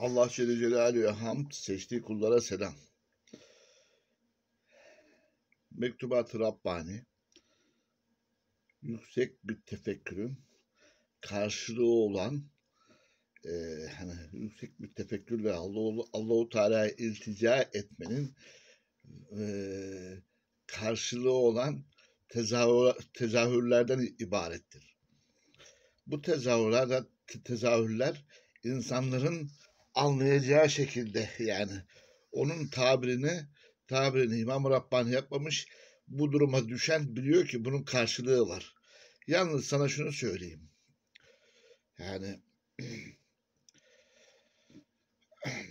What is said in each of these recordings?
Allah Celle Celaluhu'ya hamd, seçtiği kullara selam. Mektubat-ı Rabbani, yüksek bir tefekkürün karşılığı olan e, hani yüksek bir tefekkürle Allahu Allahu Teala'ya iltica etmenin e, karşılığı olan tezahür, tezahürlerden ibarettir. Bu tezahürler, tezahürler insanların anlayacağı şekilde yani onun tabirini tabirini İmam Rabbani yapmamış. Bu duruma düşen biliyor ki bunun karşılığı var. Yalnız sana şunu söyleyeyim. Yani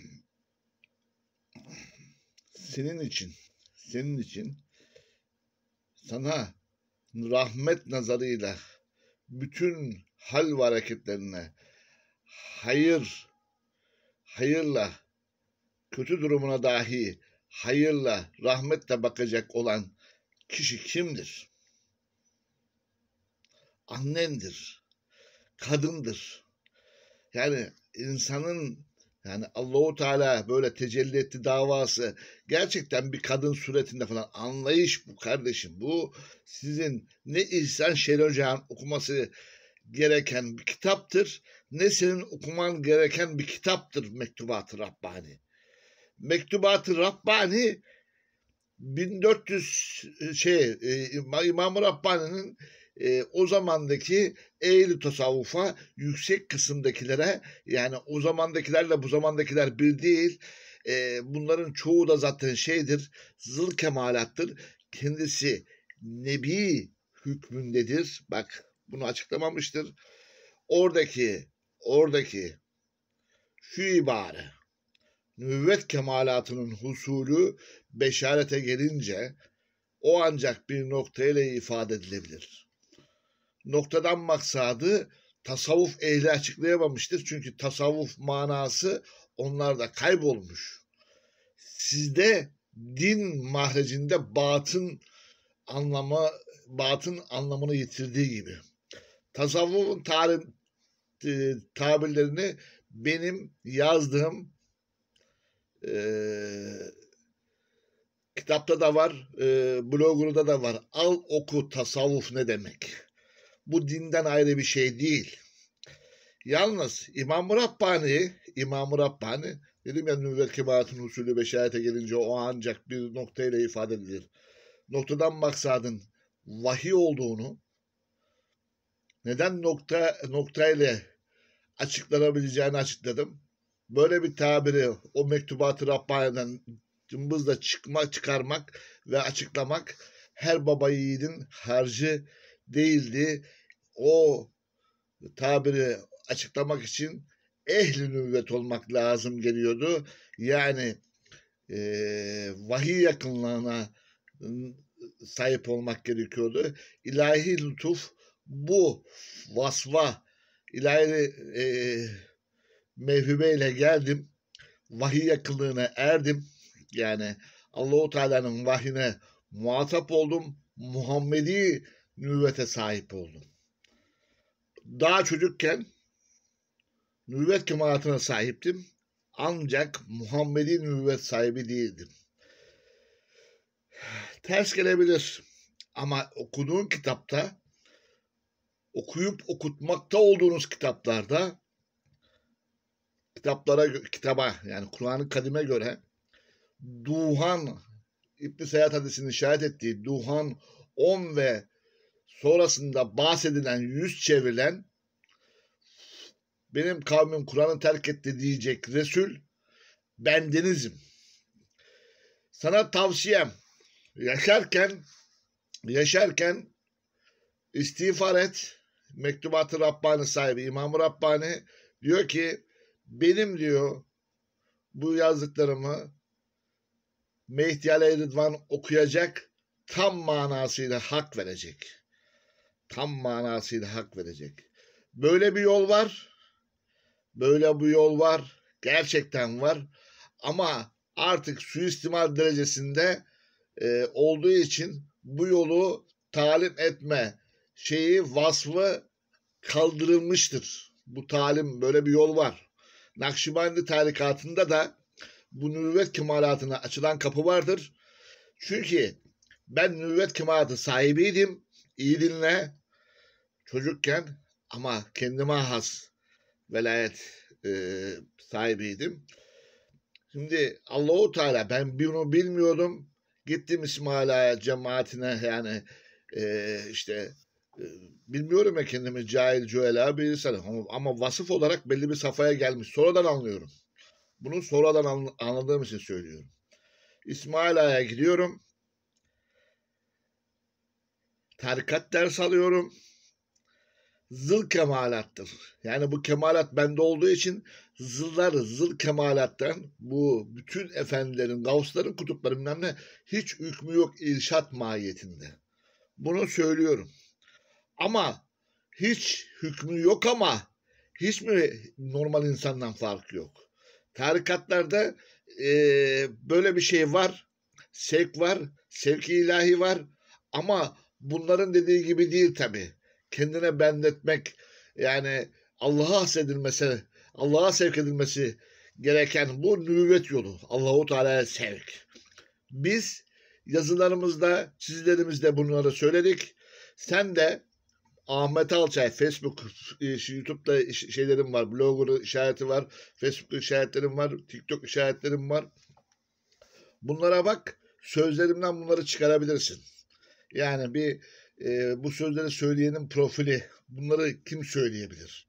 senin için senin için sana rahmet nazarıyla bütün hal ve hareketlerine hayır hayırla, kötü durumuna dahi hayırla, rahmetle bakacak olan kişi kimdir? Annendir, kadındır. Yani insanın yani Allahu Teala böyle tecelli etti davası gerçekten bir kadın suretinde falan anlayış bu kardeşim. Bu sizin ne İhsan Şener okuması gereken bir kitaptır ne senin okuman gereken bir kitaptır Mektubat-ı Rabbani. Mektubat-ı Rabbani 1400 e, şey e, İmam Rabbani'nin e, o zamandaki eğri tasavvufa yüksek kısımdakilere yani o zamandakilerle bu zamandakiler bir değil. E, bunların çoğu da zaten şeydir zıl kemalattır. Kendisi nebi hükmündedir. Bak bunu açıklamamıştır. Oradaki oradaki şu ibare Nüvvet kemalatının husulü beşarete gelince o ancak bir noktayla ifade edilebilir. Noktadan maksadı tasavvuf ehli açıklayamamıştır. Çünkü tasavvuf manası onlarda kaybolmuş. Sizde din mahrecinde batın anlamı batın anlamını yitirdiği gibi tasavvufun tarih, e, tabirlerini benim yazdığım e, kitapta da var, e, blogunda da var. Al oku tasavvuf ne demek? Bu dinden ayrı bir şey değil. Yalnız İmam-ı Rabbani, İmam-ı Rabbani dedim ya nüvvet kemaatın usulü beşerete gelince o ancak bir noktayla ifade edilir. Noktadan maksadın vahiy olduğunu, neden nokta noktayla açıklanabileceğini açıkladım. Böyle bir tabiri o mektubatı Rabbani'den cımbızla çıkma çıkarmak ve açıklamak her baba yiğidin harcı değildi. O tabiri açıklamak için ehli nübüvvet olmak lazım geliyordu. Yani e, vahiy yakınlığına sahip olmak gerekiyordu. İlahi lütuf bu vasva ilahi e, mevhibeyle geldim. Vahiy yakınlığına erdim. Yani Allahu Teala'nın vahine muhatap oldum. Muhammedi nüvete sahip oldum. Daha çocukken nüvvet kemalatına sahiptim. Ancak Muhammedi nüvvet sahibi değildim. Ters gelebilir ama okuduğun kitapta okuyup okutmakta olduğunuz kitaplarda kitaplara kitaba yani Kur'an-ı Karim'e göre Duhan İbn Seyahat hadisinin işaret ettiği Duhan 10 ve sonrasında bahsedilen yüz çevrilen benim kavmim Kur'an'ı terk etti diyecek Resul bendenizim. Sana tavsiyem yaşarken yaşarken istiğfar et Mektubat-ı Rabbani sahibi İmam Rabbani diyor ki benim diyor bu yazdıklarımı Mehdi Aleyh Rıdvan okuyacak tam manasıyla hak verecek. Tam manasıyla hak verecek. Böyle bir yol var. Böyle bu yol var. Gerçekten var. Ama artık suistimal derecesinde e, olduğu için bu yolu talim etme şeyi vasfı kaldırılmıştır. Bu talim böyle bir yol var. Nakşibendi tarikatında da bu nübüvvet kemalatına açılan kapı vardır. Çünkü ben nübüvvet kemalatı sahibiydim. İyi dinle. Çocukken ama kendime has velayet e, sahibiydim. Şimdi Allahu Teala ben bunu bilmiyordum. Gittim İsmaila'ya cemaatine yani e, işte ee, bilmiyorum ya kendimi cahil cüela birisi ama vasıf olarak belli bir safhaya gelmiş. Sonradan anlıyorum. Bunu sonradan anladığım için söylüyorum. İsmail Ağa'ya gidiyorum. Tarikat ders alıyorum. Zıl kemalattır. Yani bu kemalat bende olduğu için zıllar zıl kemalattan bu bütün efendilerin, gavsların, kutupların ne hiç hükmü yok irşat mahiyetinde. Bunu söylüyorum ama hiç hükmü yok ama hiç mi normal insandan farkı yok? Tarikatlarda e, böyle bir şey var. Sevk var. Sevki ilahi var. Ama bunların dediği gibi değil tabi. Kendine bendetmek yani Allah'a hasredilmesi, Allah'a sevk edilmesi gereken bu nübüvvet yolu. Allahu Teala'ya sevk. Biz yazılarımızda, çizilerimizde bunları söyledik. Sen de Ahmet Alçay Facebook e, YouTube'da şeylerim var. Blogger işareti var. Facebook işaretlerim var. TikTok işaretlerim var. Bunlara bak. Sözlerimden bunları çıkarabilirsin. Yani bir e, bu sözleri söyleyenin profili bunları kim söyleyebilir?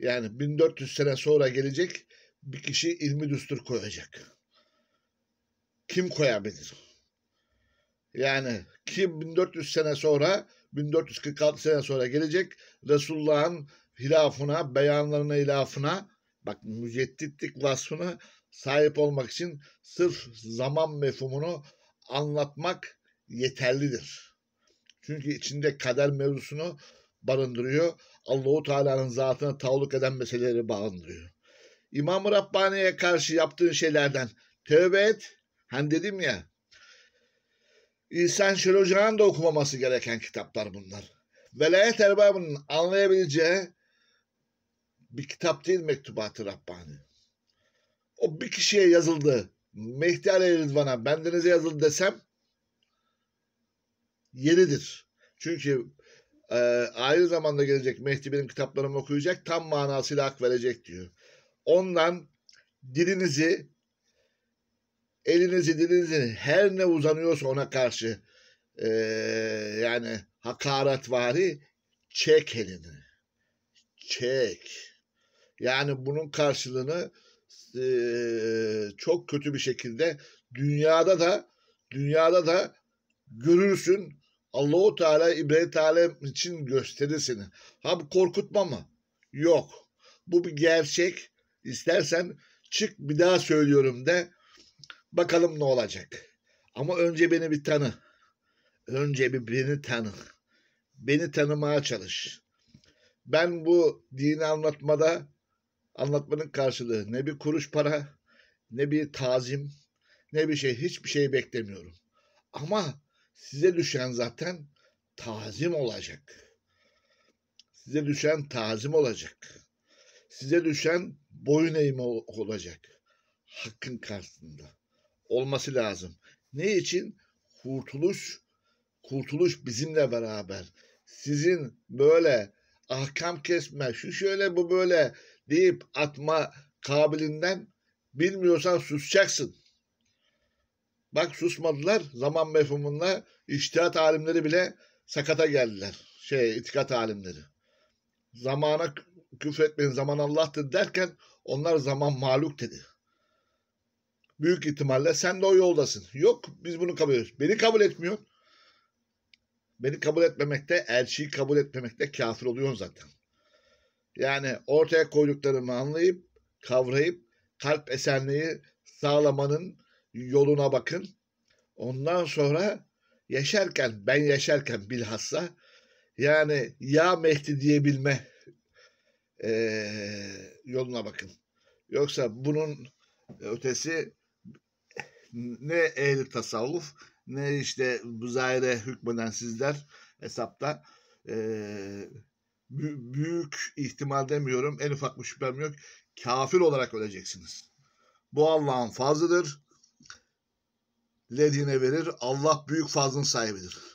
Yani 1400 sene sonra gelecek bir kişi ilmi düstur koyacak. Kim koyabilir? Yani kim 1400 sene sonra 1446 sene sonra gelecek. Resulullah'ın hilafına, beyanlarına, ilafına bak mücedditlik vasfına sahip olmak için sırf zaman mefhumunu anlatmak yeterlidir. Çünkü içinde kader mevzusunu barındırıyor. Allahu Teala'nın zatına tavluk eden meseleleri barındırıyor. İmam-ı Rabbani'ye karşı yaptığın şeylerden tövbe et. Hani dedim ya İhsan ee, Şerif da okumaması gereken kitaplar bunlar. Velayet erbabının anlayabileceği bir kitap değil Mektubat-ı Rabbani. O bir kişiye yazıldı. Mehdi Ali Rıdvan'a bendenize yazıldı desem yeridir. Çünkü e, ayrı zamanda gelecek Mehdi benim kitaplarımı okuyacak tam manasıyla hak verecek diyor. Ondan dilinizi elinizi dilinizi her ne uzanıyorsa ona karşı e, yani hakaretvari çek elini. Çek. Yani bunun karşılığını e, çok kötü bir şekilde dünyada da dünyada da görürsün. Allahu Teala İbrahim Teala için gösterir seni. Ha bu korkutma mı? Yok. Bu bir gerçek. İstersen çık bir daha söylüyorum de Bakalım ne olacak. Ama önce beni bir tanı. Önce bir beni tanı. Beni tanımaya çalış. Ben bu dini anlatmada anlatmanın karşılığı ne bir kuruş para, ne bir tazim, ne bir şey, hiçbir şey beklemiyorum. Ama size düşen zaten tazim olacak. Size düşen tazim olacak. Size düşen boyun eğme olacak. Hakkın karşısında olması lazım. Ne için? Kurtuluş, kurtuluş bizimle beraber. Sizin böyle ahkam kesme, şu şöyle bu böyle deyip atma kabilinden bilmiyorsan susacaksın. Bak susmadılar. Zaman mefhumunda iştihat alimleri bile sakata geldiler. Şey, itikat alimleri. Zamana küfretmeyin, zaman Allah'tır derken onlar zaman maluk dedi büyük ihtimalle sen de o yoldasın. Yok biz bunu kabul ediyoruz. Beni kabul etmiyor. Beni kabul etmemekte, elçiyi kabul etmemekte kafir oluyorsun zaten. Yani ortaya koyduklarımı anlayıp, kavrayıp, kalp esenliği sağlamanın yoluna bakın. Ondan sonra yaşarken, ben yaşarken bilhassa yani ya Mehdi diyebilme e, yoluna bakın. Yoksa bunun ötesi ne ehli tasavvuf ne işte bu zaire hükmeden sizler hesapta e, büyük ihtimal demiyorum en ufak bir şüphem yok kafir olarak öleceksiniz. Bu Allah'ın fazlıdır. Ledine verir. Allah büyük fazlın sahibidir.